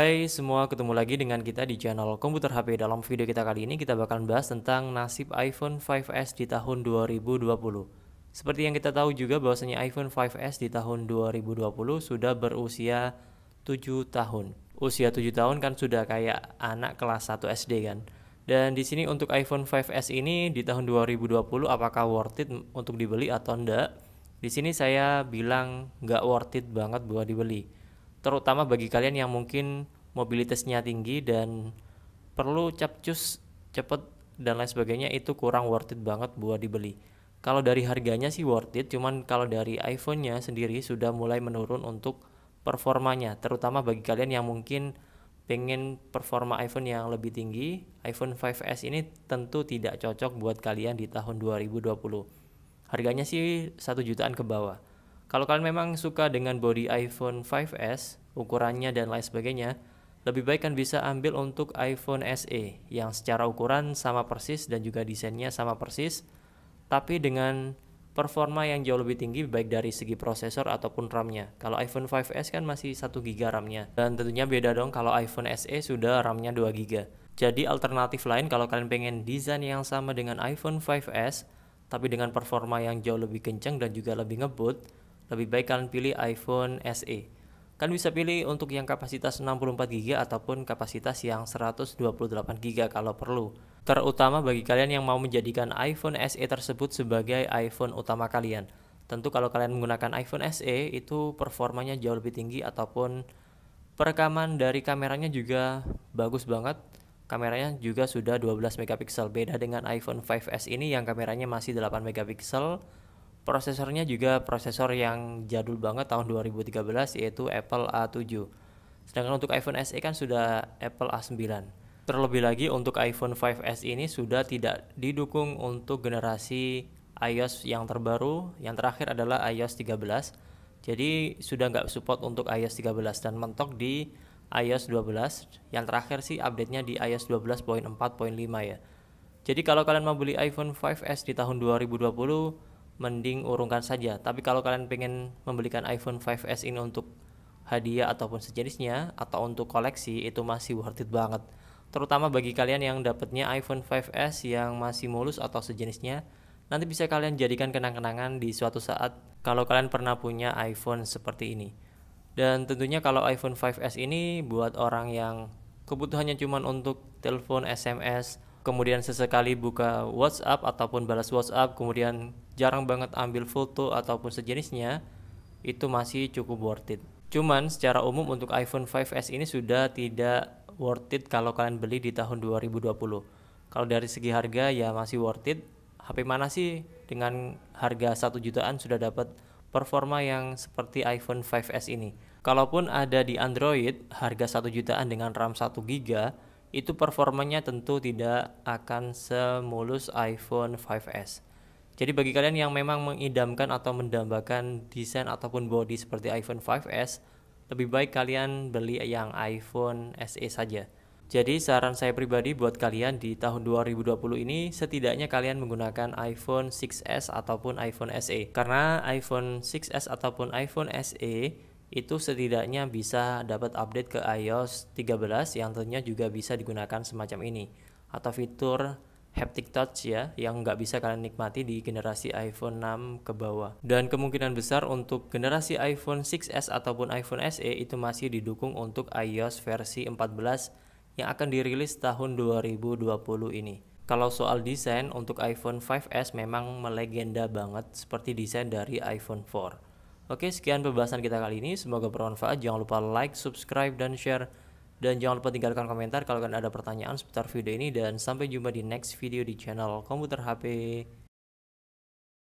Hai semua, ketemu lagi dengan kita di channel Komputer HP. Dalam video kita kali ini kita bakal bahas tentang nasib iPhone 5S di tahun 2020. Seperti yang kita tahu juga bahwasanya iPhone 5S di tahun 2020 sudah berusia 7 tahun. Usia 7 tahun kan sudah kayak anak kelas 1 SD kan. Dan di sini untuk iPhone 5S ini di tahun 2020 apakah worth it untuk dibeli atau enggak? Di sini saya bilang nggak worth it banget buat dibeli terutama bagi kalian yang mungkin mobilitasnya tinggi dan perlu capcus cepet dan lain sebagainya itu kurang worth it banget buat dibeli kalau dari harganya sih worth it cuman kalau dari iPhone-nya sendiri sudah mulai menurun untuk performanya terutama bagi kalian yang mungkin pengen performa iPhone yang lebih tinggi, iPhone 5S ini tentu tidak cocok buat kalian di tahun 2020. Harganya sih satu jutaan ke bawah. Kalau kalian memang suka dengan body iPhone 5S, ukurannya dan lain sebagainya, lebih baik kan bisa ambil untuk iPhone SE yang secara ukuran sama persis dan juga desainnya sama persis, tapi dengan performa yang jauh lebih tinggi baik dari segi prosesor ataupun RAM-nya. Kalau iPhone 5S kan masih 1 GB RAM-nya. Dan tentunya beda dong kalau iPhone SE sudah RAM-nya 2 GB. Jadi alternatif lain kalau kalian pengen desain yang sama dengan iPhone 5S tapi dengan performa yang jauh lebih kencang dan juga lebih ngebut, lebih baik kalian pilih iPhone SE. Kalian bisa pilih untuk yang kapasitas 64GB ataupun kapasitas yang 128GB kalau perlu. Terutama bagi kalian yang mau menjadikan iPhone SE tersebut sebagai iPhone utama kalian. Tentu kalau kalian menggunakan iPhone SE itu performanya jauh lebih tinggi ataupun perekaman dari kameranya juga bagus banget. Kameranya juga sudah 12 megapiksel beda dengan iPhone 5s ini yang kameranya masih 8 megapiksel Prosesornya juga prosesor yang jadul banget tahun 2013 yaitu Apple A7. Sedangkan untuk iPhone SE kan sudah Apple A9. Terlebih lagi untuk iPhone 5S ini sudah tidak didukung untuk generasi iOS yang terbaru, yang terakhir adalah iOS 13. Jadi sudah nggak support untuk iOS 13 dan mentok di iOS 12. Yang terakhir sih update-nya di iOS 12.4.5 ya. Jadi kalau kalian mau beli iPhone 5S di tahun 2020, mending urungkan saja. Tapi kalau kalian pengen membelikan iPhone 5S ini untuk hadiah ataupun sejenisnya atau untuk koleksi itu masih worth it banget. Terutama bagi kalian yang dapatnya iPhone 5S yang masih mulus atau sejenisnya, nanti bisa kalian jadikan kenang-kenangan di suatu saat kalau kalian pernah punya iPhone seperti ini. Dan tentunya kalau iPhone 5S ini buat orang yang kebutuhannya cuma untuk telepon, SMS, kemudian sesekali buka WhatsApp ataupun balas WhatsApp, kemudian jarang banget ambil foto ataupun sejenisnya, itu masih cukup worth it. Cuman secara umum untuk iPhone 5S ini sudah tidak worth it kalau kalian beli di tahun 2020. Kalau dari segi harga ya masih worth it. HP mana sih dengan harga 1 jutaan sudah dapat performa yang seperti iPhone 5S ini? Kalaupun ada di Android harga 1 jutaan dengan RAM 1 GB, itu performanya tentu tidak akan semulus iPhone 5S. Jadi bagi kalian yang memang mengidamkan atau mendambakan desain ataupun body seperti iPhone 5S, lebih baik kalian beli yang iPhone SE saja. Jadi saran saya pribadi buat kalian di tahun 2020 ini setidaknya kalian menggunakan iPhone 6s ataupun iPhone SE. Karena iPhone 6s ataupun iPhone SE itu setidaknya bisa dapat update ke iOS 13 yang tentunya juga bisa digunakan semacam ini atau fitur haptic touch ya yang nggak bisa kalian nikmati di generasi iPhone 6 ke bawah dan kemungkinan besar untuk generasi iPhone 6s ataupun iPhone SE itu masih didukung untuk iOS versi 14 yang akan dirilis tahun 2020 ini kalau soal desain untuk iPhone 5s memang melegenda banget seperti desain dari iPhone 4 Oke, sekian pembahasan kita kali ini. Semoga bermanfaat. Jangan lupa like, subscribe, dan share. Dan jangan lupa tinggalkan komentar kalau ada pertanyaan seputar video ini. Dan sampai jumpa di next video di channel Komputer HP.